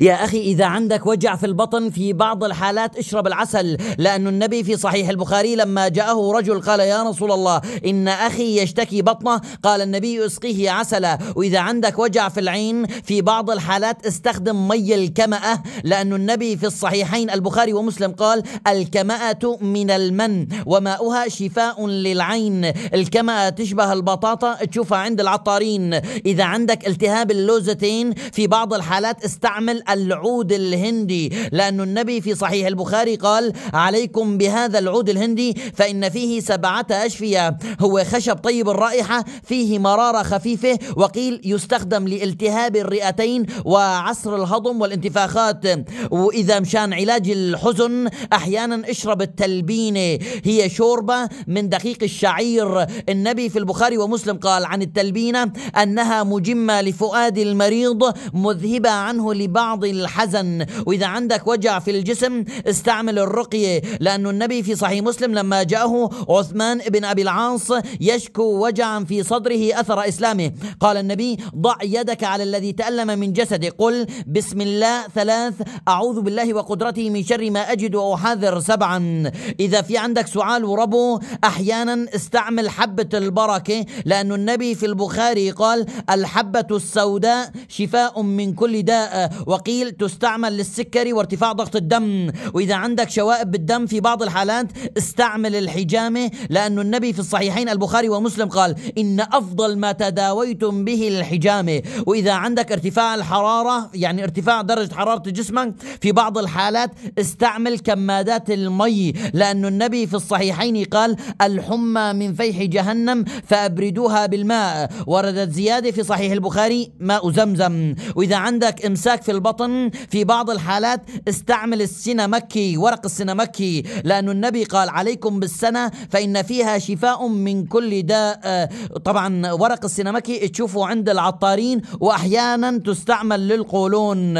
يا أخي إذا عندك وجع في البطن في بعض الحالات اشرب العسل لأن النبي في صحيح البخاري لما جاءه رجل قال يا رسول الله إن أخي يشتكي بطنه قال النبي اسقيه عسلا وإذا عندك وجع في العين في بعض الحالات استخدم مي الكمأة لأن النبي في الصحيحين البخاري ومسلم قال الكمأة من المن وماؤها شفاء للعين الكمأة تشبه البطاطا تشوفها عند العطارين إذا عندك التهاب اللوزتين في بعض الحالات استعمل العود الهندي لأن النبي في صحيح البخاري قال عليكم بهذا العود الهندي فإن فيه سبعة أشفية هو خشب طيب الرائحة فيه مرارة خفيفة وقيل يستخدم لالتهاب الرئتين وعسر الهضم والانتفاخات وإذا مشان علاج الحزن أحيانا اشرب التلبينة هي شوربة من دقيق الشعير النبي في البخاري ومسلم قال عن التلبينة أنها مجمة لفؤاد المريض مذهبة عنه لبعض بعض الحزن وإذا عندك وجع في الجسم استعمل الرقية لأن النبي في صحيح مسلم لما جاءه عثمان بن أبي العاص يشكو وجعا في صدره أثر إسلامه قال النبي ضع يدك على الذي تألم من جسده قل بسم الله ثلاث أعوذ بالله وقدرته من شر ما أجد وأحاذر سبعا إذا في عندك سعال وربو أحيانا استعمل حبة البركة لأن النبي في البخاري قال الحبة السوداء شفاء من كل داء وقال وقيل تستعمل للسكري وارتفاع ضغط الدم وإذا عندك شوائب بالدم في بعض الحالات استعمل الحجامة لأن النبي في الصحيحين البخاري ومسلم قال إن أفضل ما تداويتم به الحجامة وإذا عندك ارتفاع الحرارة يعني ارتفاع درجة حرارة جسمك في بعض الحالات استعمل كمادات المي لأن النبي في الصحيحين قال الحمى من فيح جهنم فأبردوها بالماء وردت زيادة في صحيح البخاري ماء زمزم وإذا عندك إمساك في البطن الوطن في بعض الحالات استعمل السينمكي ورق السينمكي لأن النبي قال عليكم بالسنة فإن فيها شفاء من كل داء طبعا ورق السينمكي تشوفه عند العطارين وأحيانا تستعمل للقولون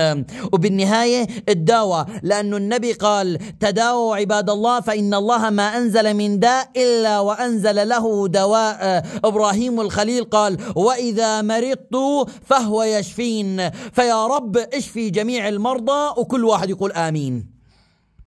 وبالنهاية الدواء لأن النبي قال تداووا عباد الله فإن الله ما أنزل من داء إلا وأنزل له دواء إبراهيم الخليل قال وإذا مرضت فهو يشفين فيا رب اشفي جميع المرضى وكل واحد يقول امين